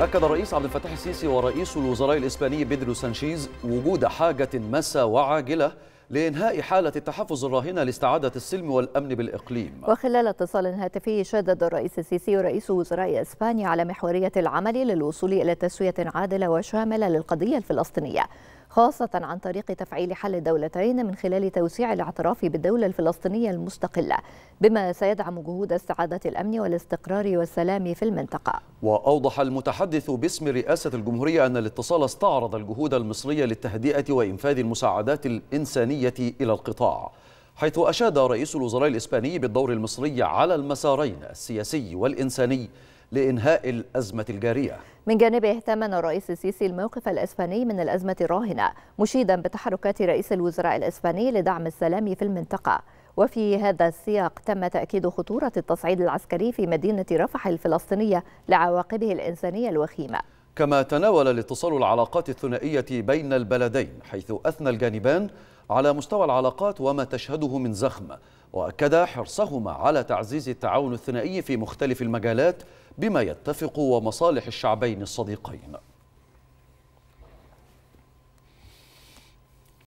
أكد الرئيس عبد الفتاح السيسي ورئيس الوزراء الإسباني بيدرو سانشيز وجود حاجة ماسة وعاجلة لإنهاء حالة التحفظ الراهنة لاستعادة السلم والأمن بالإقليم وخلال اتصال هاتفي شدد الرئيس السيسي ورئيس وزراء إسبانيا على محورية العمل للوصول إلى تسوية عادلة وشاملة للقضية الفلسطينية خاصة عن طريق تفعيل حل الدولتين من خلال توسيع الاعتراف بالدولة الفلسطينية المستقلة بما سيدعم جهود استعادة الأمن والاستقرار والسلام في المنطقة وأوضح المتحدث باسم رئاسة الجمهورية أن الاتصال استعرض الجهود المصرية للتهدئة وإنفاذ المساعدات الإنسانية إلى القطاع حيث أشاد رئيس الوزراء الإسباني بالدور المصري على المسارين السياسي والإنساني لإنهاء الأزمة الجارية من جانبه ثمن الرئيس السيسي الموقف الإسباني من الأزمة الراهنة مشيدا بتحركات رئيس الوزراء الإسباني لدعم السلام في المنطقة وفي هذا السياق تم تأكيد خطورة التصعيد العسكري في مدينة رفح الفلسطينية لعواقبه الإنسانية الوخيمة كما تناول الاتصال العلاقات الثنائية بين البلدين حيث أثنى الجانبان على مستوى العلاقات وما تشهده من زخم واكد حرصهما على تعزيز التعاون الثنائي في مختلف المجالات بما يتفق ومصالح الشعبين الصديقين